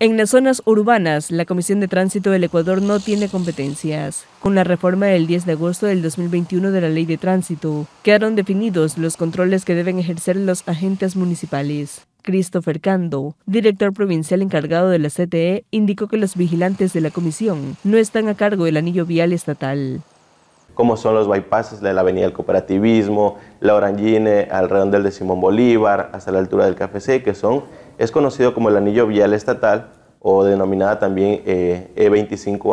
En las zonas urbanas, la Comisión de Tránsito del Ecuador no tiene competencias. Con la reforma del 10 de agosto del 2021 de la Ley de Tránsito, quedaron definidos los controles que deben ejercer los agentes municipales. Christopher Cando, director provincial encargado de la CTE, indicó que los vigilantes de la comisión no están a cargo del anillo vial estatal como son los bypasses de la Avenida del Cooperativismo, la Orangine, alrededor del de Simón Bolívar, hasta la altura del C, que son, es conocido como el anillo vial estatal o denominada también E25A.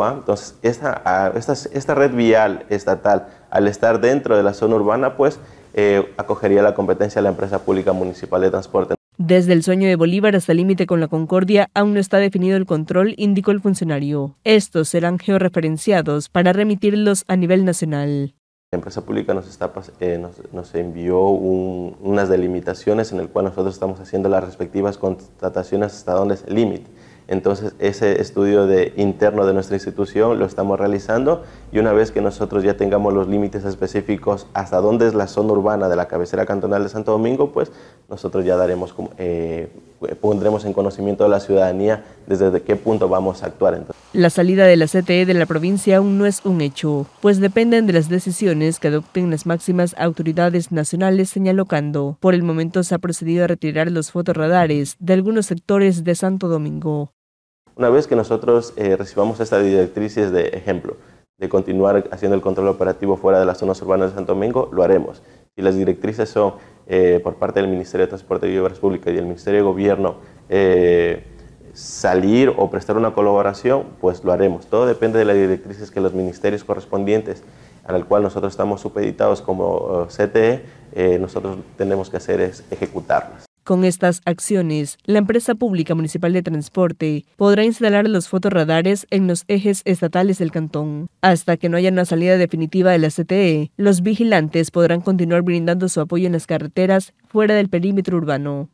Eh, e Entonces, esta, red vial estatal, al estar dentro de la zona urbana, pues eh, acogería la competencia de la empresa pública municipal de transporte. Desde el sueño de Bolívar hasta el límite con la Concordia aún no está definido el control, indicó el funcionario. Estos serán georreferenciados para remitirlos a nivel nacional. La empresa pública nos, está, eh, nos, envió unas delimitaciones en el cual nosotros estamos haciendo las respectivas constataciones hasta donde es el límite. Entonces, ese estudio de, interno de nuestra institución lo estamos realizando y una vez que nosotros ya tengamos los límites específicos hasta dónde es la zona urbana de la cabecera cantonal de Santo Domingo, pues nosotros ya daremos, eh, pondremos en conocimiento a la ciudadanía desde qué punto vamos a actuar. la salida de la CTE de la provincia aún no es un hecho, pues dependen de las decisiones que adopten las máximas autoridades nacionales, señaló Cando. Por el momento se ha procedido a retirar los fotorradares de algunos sectores de Santo Domingo. Una vez que nosotros eh, recibamos estas directrices de ejemplo, de continuar haciendo el control operativo fuera de las zonas urbanas de Santo Domingo, lo haremos. Si las directrices son eh, por parte del Ministerio de Transporte y Obras Públicas y el Ministerio de Gobierno eh, salir o prestar una colaboración, pues lo haremos. Todo depende de las directrices que los ministerios correspondientes al cual nosotros estamos supeditados como eh, CTE, nosotros tenemos que hacer es ejecutarlas. Con estas acciones, la empresa pública municipal de transporte podrá instalar los fotorradares en los ejes estatales del cantón. Hasta que no haya una salida definitiva de la CTE, los vigilantes podrán continuar brindando su apoyo en las carreteras fuera del perímetro urbano.